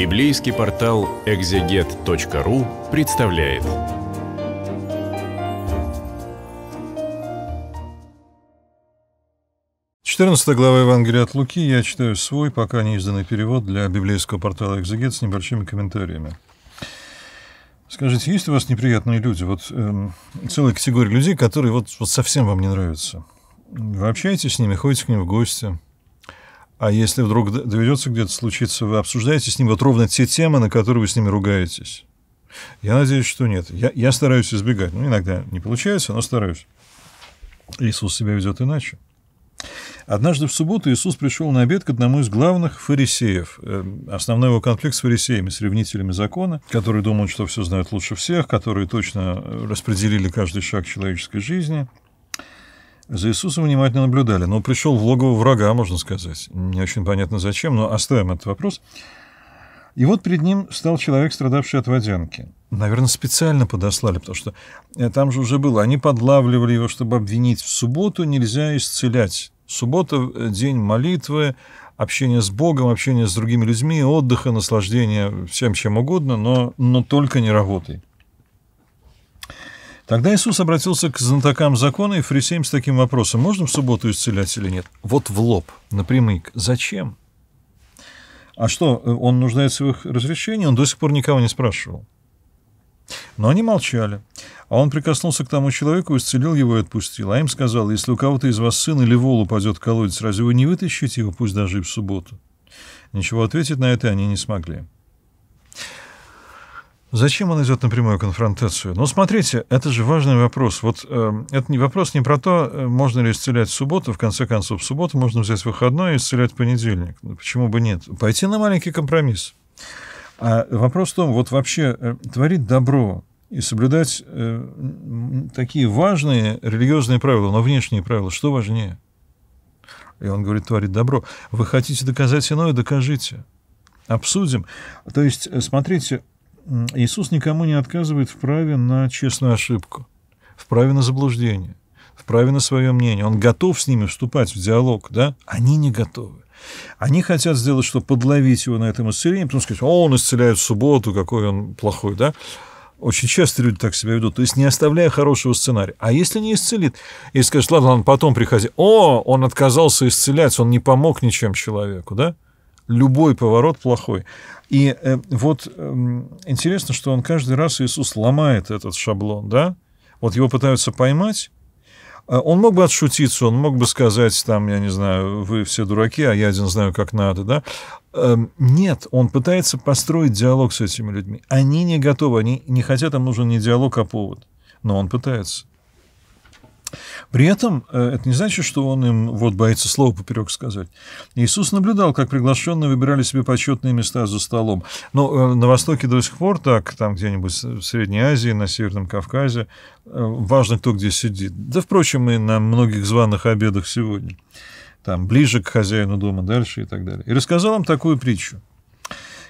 Библейский портал экзегет.ру представляет. Четырнадцатая глава Евангелия от Луки. Я читаю свой, пока не изданный перевод для библейского портала «Экзегет» с небольшими комментариями. Скажите, есть у вас неприятные люди? Вот эм, целая категория людей, которые вот, вот совсем вам не нравятся. Вы общаетесь с ними, ходите к ним в гости – а если вдруг доведется где-то случиться, вы обсуждаете с ним вот ровно те темы, на которые вы с ними ругаетесь? Я надеюсь, что нет. Я, я стараюсь избегать. Ну, иногда не получается, но стараюсь. Иисус себя ведет иначе. Однажды в субботу Иисус пришел на обед к одному из главных фарисеев. Эм, основной его конфликт с фарисеями, с ревнителями закона, которые думают, что все знают лучше всех, которые точно э, распределили каждый шаг человеческой жизни – за Иисусом внимательно наблюдали, но пришел в логово врага, можно сказать. Не очень понятно зачем, но оставим этот вопрос. И вот перед ним стал человек, страдавший от водянки. Наверное, специально подослали, потому что э, там же уже было. Они подлавливали его, чтобы обвинить. В субботу нельзя исцелять. Суббота – э, день молитвы, общения с Богом, общения с другими людьми, отдыха, наслаждения всем чем угодно, но, но только не работой. Тогда Иисус обратился к знатокам закона и фарисеям с таким вопросом, можно в субботу исцелять или нет? Вот в лоб, напрямик. Зачем? А что, он нуждается в их разрешении? Он до сих пор никого не спрашивал. Но они молчали. А он прикоснулся к тому человеку, исцелил его и отпустил. А им сказал, если у кого-то из вас сын или вол упадет в колодец, разве вы не вытащите его, пусть даже и в субботу? Ничего ответить на это они не смогли. Зачем он идет на прямую конфронтацию? Ну, смотрите, это же важный вопрос. Вот э, это не вопрос не про то, э, можно ли исцелять в субботу. В конце концов, в субботу можно взять выходной и исцелять в понедельник. Ну, почему бы нет? Пойти на маленький компромисс. А вопрос в том, вот вообще э, творить добро и соблюдать э, такие важные религиозные правила, но внешние правила, что важнее? И он говорит, творить добро. Вы хотите доказать иное, докажите. Обсудим. То есть, э, смотрите, Иисус никому не отказывает в праве на честную ошибку, в праве на заблуждение, в праве на свое мнение. Он готов с ними вступать в диалог, да? Они не готовы. Они хотят сделать, что подловить его на этом исцелении, потом сказать, о, он исцеляет в субботу, какой он плохой, да? Очень часто люди так себя ведут, то есть не оставляя хорошего сценария. А если не исцелит, и скажет, ладно, он потом приходи. О, он отказался исцеляться, он не помог ничем человеку, да? любой поворот плохой. И э, вот э, интересно, что он каждый раз Иисус ломает этот шаблон, да? Вот его пытаются поймать. Э, он мог бы отшутиться, он мог бы сказать, там, я не знаю, вы все дураки, а я один знаю, как надо, да? Эм, нет, он пытается построить диалог с этими людьми. Они не готовы, они не хотят, им нужен не диалог, а повод. Но он пытается. При этом э, это не значит, что он им вот боится слова поперек сказать. Иисус наблюдал, как приглашенные выбирали себе почетные места за столом. Но э, на Востоке до сих пор так, там где-нибудь в Средней Азии, на Северном Кавказе, э, важно, кто где сидит. Да, впрочем, и на многих званых обедах сегодня. Там ближе к хозяину дома, дальше и так далее. И рассказал им такую притчу.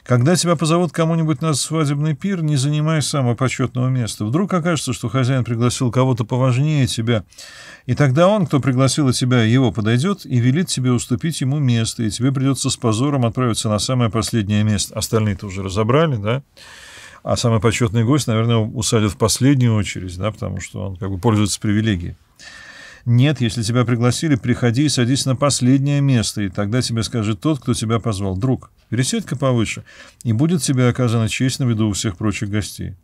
Когда тебя позовут кому-нибудь на свадебный пир, не занимай самого почетного места. Вдруг окажется, что хозяин пригласил кого-то поважнее тебя, и тогда он, кто пригласил тебя, его подойдет и велит тебе уступить ему место, и тебе придется с позором отправиться на самое последнее место. Остальные-то уже разобрали, да? А самый почетный гость, наверное, усадят в последнюю очередь, да, потому что он как бы пользуется привилегией. Нет, если тебя пригласили, приходи и садись на последнее место, и тогда тебе скажет тот, кто тебя позвал, друг. Пересядь-ка повыше, и будет тебе оказана честь на виду у всех прочих гостей.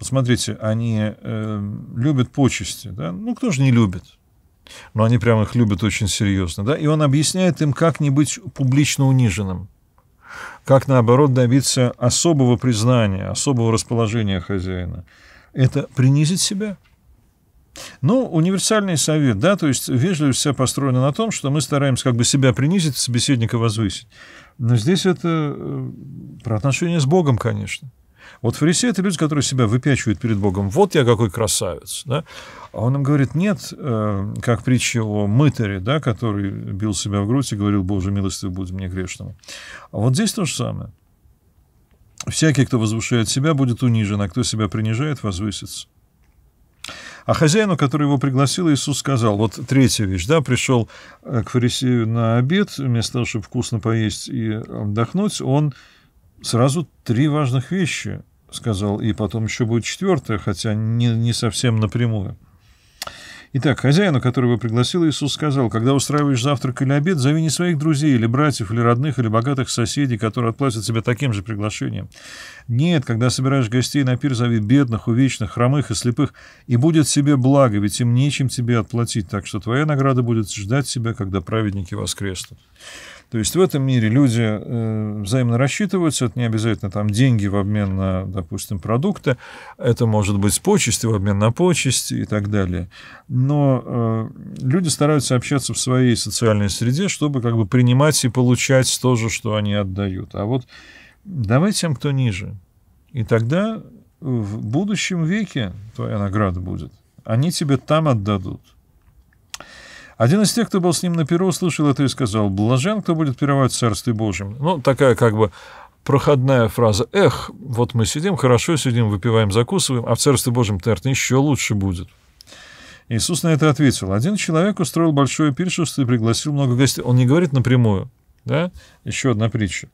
Вот смотрите, они э, любят почести, да? Ну, кто же не любит? Но они прямо их любят очень серьезно, да? И он объясняет им, как не быть публично униженным как, наоборот, добиться особого признания, особого расположения хозяина. Это принизить себя – ну, универсальный совет, да, то есть вежливость вся построена на том, что мы стараемся как бы себя принизить, собеседника возвысить. Но здесь это э, про отношения с Богом, конечно. Вот фарисеи — это люди, которые себя выпячивают перед Богом. Вот я какой красавец, да? А он им говорит, нет, э, как притча о мытаре, да, который бил себя в грудь и говорил, Боже, милостив будь мне грешному. А вот здесь то же самое. Всякий, кто возвышает себя, будет унижен, а кто себя принижает, возвысится. А хозяину, который его пригласил, Иисус сказал, вот третья вещь, да, пришел э, к фарисею на обед, вместо того, чтобы вкусно поесть и отдохнуть, он сразу три важных вещи сказал, и потом еще будет четвертая, хотя не, не совсем напрямую. Итак, хозяину, которого пригласил, Иисус сказал, когда устраиваешь завтрак или обед, зови не своих друзей, или братьев, или родных, или богатых соседей, которые отплатят тебе таким же приглашением. Нет, когда собираешь гостей на пир, зови бедных, увечных, хромых и слепых, и будет себе благо, ведь им нечем тебе отплатить, так что твоя награда будет ждать тебя, когда праведники воскреснут. То есть в этом мире люди э, взаимно рассчитываются, это не обязательно там деньги в обмен на, допустим, продукты, это может быть почести в обмен на почести и так далее. Но э, люди стараются общаться в своей социальной среде, чтобы как бы принимать и получать то же, что они отдают. А вот давай тем, кто ниже. И тогда в будущем веке твоя награда будет. Они тебе там отдадут. Один из тех, кто был с ним на перу, услышал это и сказал, «Блажен, кто будет пировать в Царстве Божьем». Ну, такая как бы проходная фраза «Эх, вот мы сидим, хорошо сидим, выпиваем, закусываем, а в Царстве Божьем, наверное, еще лучше будет». Иисус на это ответил. Один человек устроил большое пиршество и пригласил много гостей. Он не говорит напрямую, да? Еще одна притча.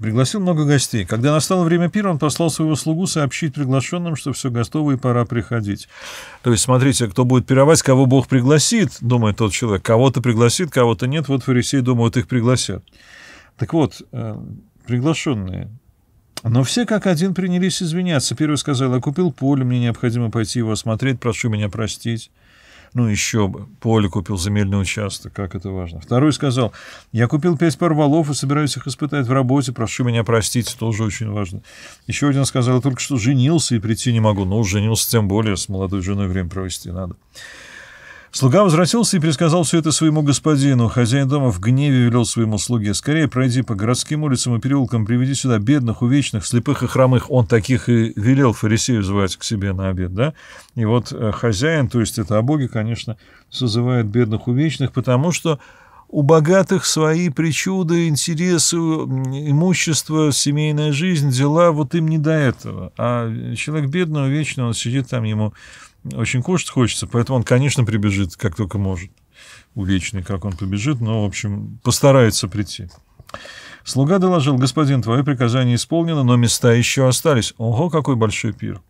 Пригласил много гостей. Когда настало время пира, он послал своего слугу сообщить приглашенным, что все готово и пора приходить. То есть, смотрите, кто будет пировать, кого Бог пригласит, думает тот человек. Кого-то пригласит, кого-то нет. Вот фарисеи думают, их пригласят. Так вот, э, приглашенные но все как один принялись извиняться. Первый сказал, я купил поле, мне необходимо пойти его осмотреть, прошу меня простить. Ну, еще бы. Поле купил земельный участок. Как это важно. Второй сказал, я купил пять пар валов и собираюсь их испытать в работе. Прошу меня простить, тоже очень важно. Еще один сказал, только что женился и прийти не могу. Ну, женился тем более, с молодой женой время провести надо. Слуга возвратился и пересказал все это своему господину. Хозяин дома в гневе велел своему слуге. «Скорее пройди по городским улицам и переулкам, приведи сюда бедных, увечных, слепых и хромых». Он таких и велел фарисею звать к себе на обед, да? И вот э, хозяин, то есть это о Боге, конечно, созывает бедных, увечных, потому что у богатых свои причуды, интересы, имущество, семейная жизнь, дела, вот им не до этого. А человек бедный, увечный, он сидит там, ему очень кушать хочется, поэтому он, конечно, прибежит, как только может. Увечный, как он побежит, но, в общем, постарается прийти. Слуга доложил, господин, твое приказание исполнено, но места еще остались. Ого, какой большой пир.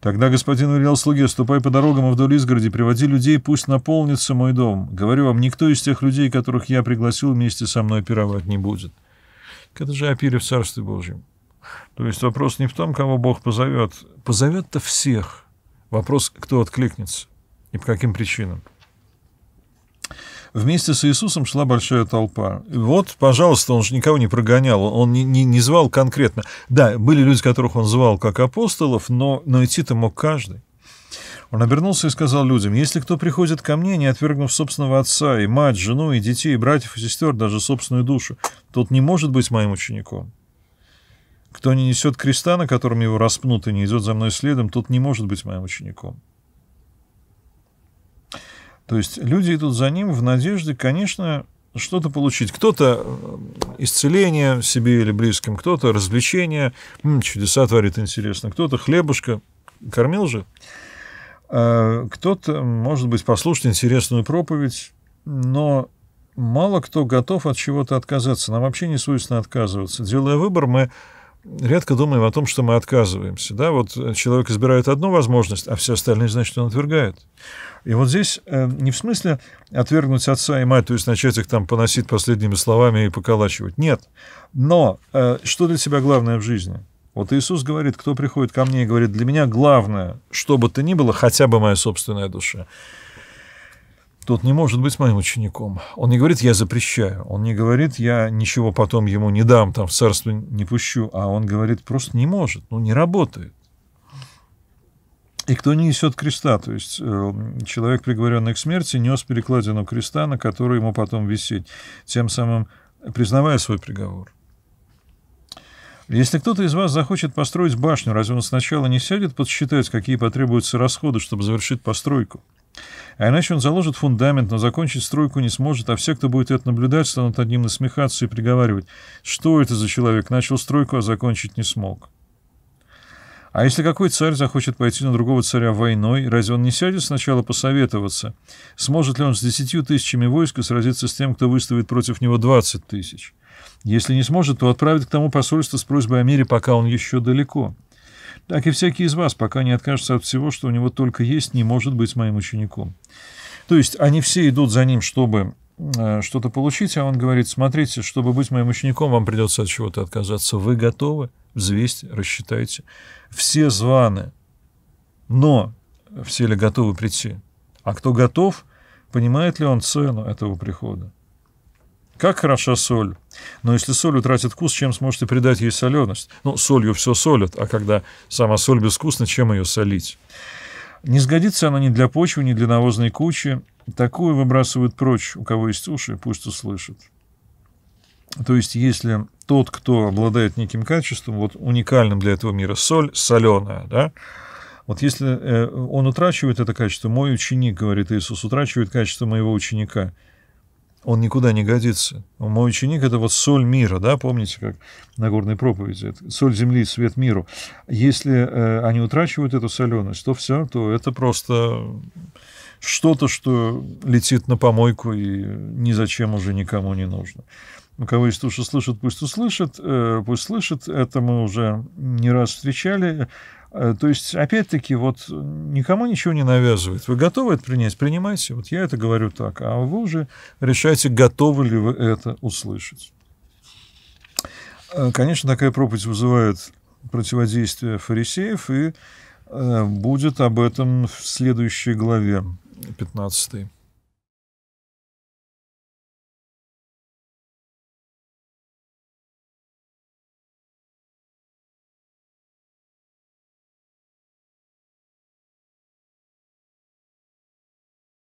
Тогда господин велел слуге, ступай по дорогам и вдоль изгороди, приводи людей, пусть наполнится мой дом. Говорю вам, никто из тех людей, которых я пригласил, вместе со мной пировать не будет. Это же о пире в Царстве Божьем. То есть вопрос не в том, кого Бог позовет. Позовет-то всех. Вопрос, кто откликнется и по каким причинам. Вместе с Иисусом шла большая толпа. И вот, пожалуйста, он же никого не прогонял, он не, не, не звал конкретно. Да, были люди, которых он звал как апостолов, но, но идти-то мог каждый. Он обернулся и сказал людям, «Если кто приходит ко мне, не отвергнув собственного отца, и мать, жену, и детей, и братьев, и сестер, даже собственную душу, тот не может быть моим учеником». Кто не несет креста, на котором его распнут, и не идет за мной следом, тот не может быть моим учеником. То есть люди идут за ним в надежде, конечно, что-то получить. Кто-то э, исцеление себе или близким, кто-то развлечение, чудеса творит интересно, кто-то хлебушка, кормил же, э, кто-то, может быть, послушать интересную проповедь, но мало кто готов от чего-то отказаться. Нам вообще не свойственно отказываться. Делая выбор, мы редко думаем о том, что мы отказываемся. Да? Вот э, человек избирает одну возможность, а все остальные, значит, он отвергает. И вот здесь э, не в смысле отвергнуть отца и мать, то есть начать их там поносить последними словами и поколачивать. Нет. Но э, что для тебя главное в жизни? Вот Иисус говорит, кто приходит ко мне и говорит, для меня главное, что бы то ни было, хотя бы моя собственная душа тот не может быть моим учеником. Он не говорит, я запрещаю. Он не говорит, я ничего потом ему не дам, там в царство не пущу. А он говорит, просто не может, ну не работает. И кто не несет креста, то есть э, человек, приговоренный к смерти, нес перекладину креста, на который ему потом висеть, тем самым признавая свой приговор. Если кто-то из вас захочет построить башню, разве он сначала не сядет подсчитать, какие потребуются расходы, чтобы завершить постройку? А иначе он заложит фундамент, но закончить стройку не сможет, а все, кто будет это наблюдать, станут одним ним насмехаться и приговаривать, что это за человек, начал стройку, а закончить не смог. А если какой царь захочет пойти на другого царя войной, разве он не сядет сначала посоветоваться? Сможет ли он с десятью тысячами войск сразиться с тем, кто выставит против него двадцать тысяч? Если не сможет, то отправит к тому посольство с просьбой о мире, пока он еще далеко. Так и всякий из вас, пока не откажется от всего, что у него только есть, не может быть моим учеником. То есть они все идут за ним, чтобы э, что-то получить, а он говорит, смотрите, чтобы быть моим учеником, вам придется от чего-то отказаться. Вы готовы? Взвесьте, рассчитайте. Все званы, но все ли готовы прийти? А кто готов, понимает ли он цену этого прихода? Как хороша соль. Но если соль утратит вкус, чем сможете придать ей соленость? Ну, солью все солят, а когда сама соль безвкусна, чем ее солить? Не сгодится она ни для почвы, ни для навозной кучи. Такую выбрасывают прочь. У кого есть уши, пусть услышит. То есть, если тот, кто обладает неким качеством, вот уникальным для этого мира, соль соленая, да, вот если э, он утрачивает это качество, мой ученик, говорит Иисус, утрачивает качество моего ученика – он никуда не годится. Мой ученик – это вот соль мира, да, помните, как на горной проповеди, это соль земли, свет миру. Если э, они утрачивают эту соленость, то все, то это просто что-то, что летит на помойку и ни зачем уже никому не нужно ну кого есть уши слышат, пусть услышат, э, пусть слышат. Это мы уже не раз встречали. Э, то есть, опять-таки, вот э, никому ничего не навязывает. Вы готовы это принять? Принимайте. Вот я это говорю так. А вы уже решаете, готовы ли вы это услышать. Конечно, такая проповедь вызывает противодействие фарисеев, и будет об этом в следующей главе, 15.